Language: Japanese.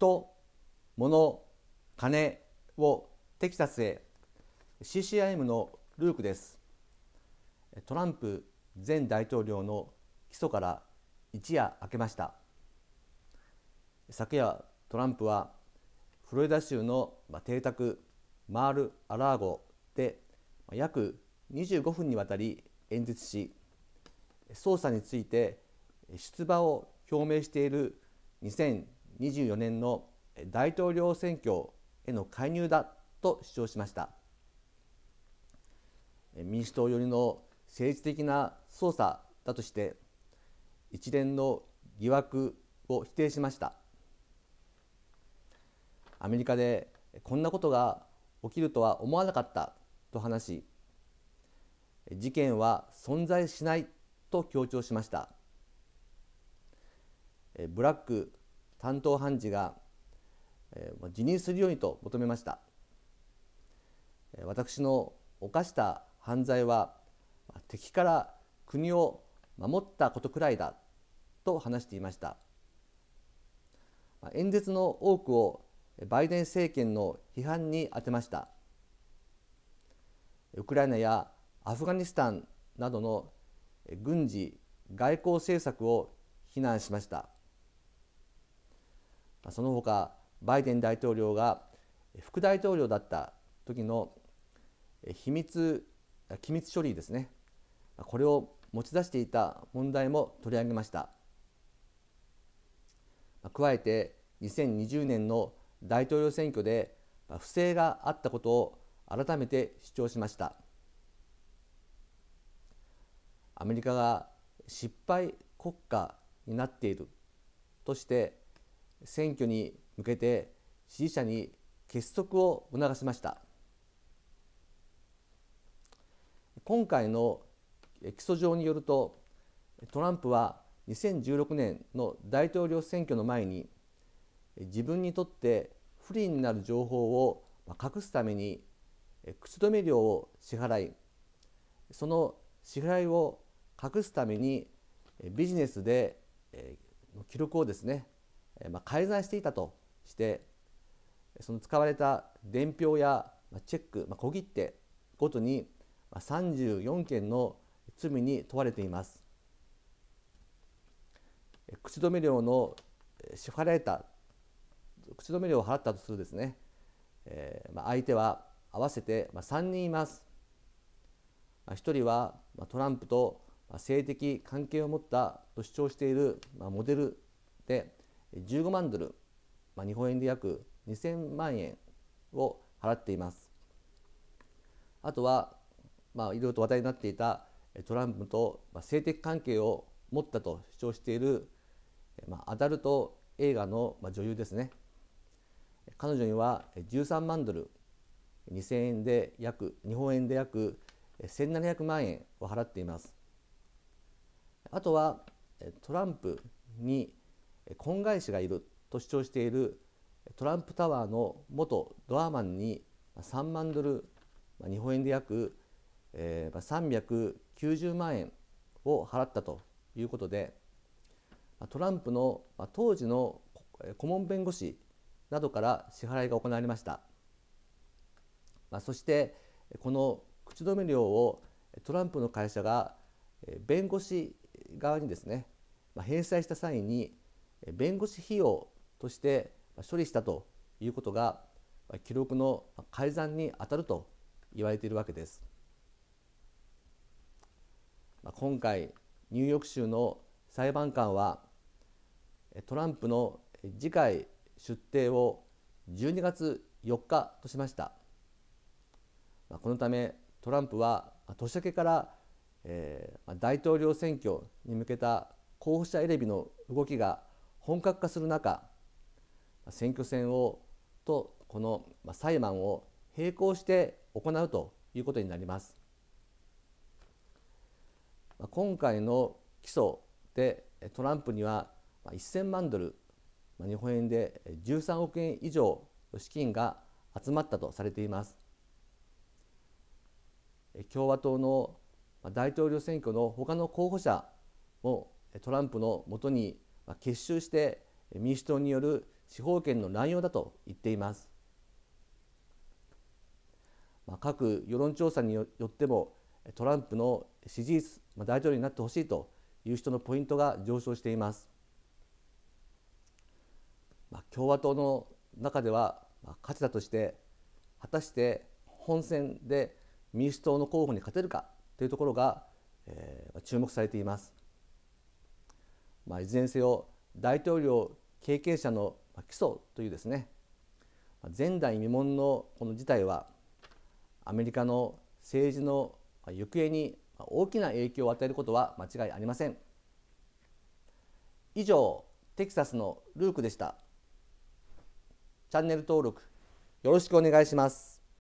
人物金をテキサスへ CCIM のルークですトランプ前大統領の起訴から一夜明けました昨夜トランプはフロリダ州の邸宅マール・アラーゴで約25分にわたり演説し捜査について出馬を表明している2 0 2024年の大統領選挙への介入だと主張しました民主党寄りの政治的な捜査だとして一連の疑惑を否定しましたアメリカでこんなことが起きるとは思わなかったと話し事件は存在しないと強調しましたブラック担当判事が、えー、辞任するようにと求めました私の犯した犯罪は敵から国を守ったことくらいだと話していました演説の多くをバイデン政権の批判に充てましたウクライナやアフガニスタンなどの軍事・外交政策を非難しましたその他バイデン大統領が副大統領だった時の秘密機密処理ですねこれを持ち出していた問題も取り上げました加えて2020年の大統領選挙で不正があったことを改めて主張しましたアメリカが失敗国家になっているとして選挙に向けて支持者に結束を促しました今回の起訴状によるとトランプは2016年の大統領選挙の前に自分にとって不利になる情報を隠すために口止め料を支払いその支払いを隠すためにビジネスで記録をですねまあ、改ざんしていたとしてその使われた伝票やチェック、まあ、小切手ごとに34件の罪に問われています。口止め料の支払えた口止め料を払ったとするですね、えーまあ、相手は合わせて3人います。1人はトランプと性的関係を持ったと主張しているモデルで15万ドル、まあ、日本円で約2000万円を払っていますあとは、まあ、いろいろと話題になっていたトランプと性的関係を持ったと主張している、まあ、アダルト映画の女優ですね彼女には13万ドル2000円で約日本円で約1700万円を払っていますあとはトランプに婚外子がいると主張しているトランプタワーの元ドアマンに3万ドル日本円で約390万円を払ったということでトランプの当時の顧問弁護士などから支払いが行われました、まあ、そしてこの口止め料をトランプの会社が弁護士側にですね、まあ、返済した際に弁護士費用として処理したということが記録の改ざんにあたると言われているわけです。今回ニューヨーク州の裁判官はトランプの次回出廷を12月4日としましたこのためトランプは年明けから、大統領選挙に向けた候補者選びの動きが本格化する中選挙戦をとこの裁判を並行して行うということになります。今回の起訴でトランプには1000万ドル日本円で13億円以上資金が集まったとされています。共和党の大統領選挙の他の候補者もトランプのもとに結集して民主党による司法権の乱用だと言っています。まあ、各世論調査によってもトランプの支持率、まあ、大統領になってほしいという人のポイントが上昇しています。まあ、共和党の中では、まあ、勝ちだとして果たして本選で民主党の候補に勝てるかというところが、えー、注目されています。まあ、いずれにせよ大統領経験者の起訴というですね前代未聞のこの事態はアメリカの政治の行方に大きな影響を与えることは間違いありません以上テキサスのルークでしたチャンネル登録よろしくお願いします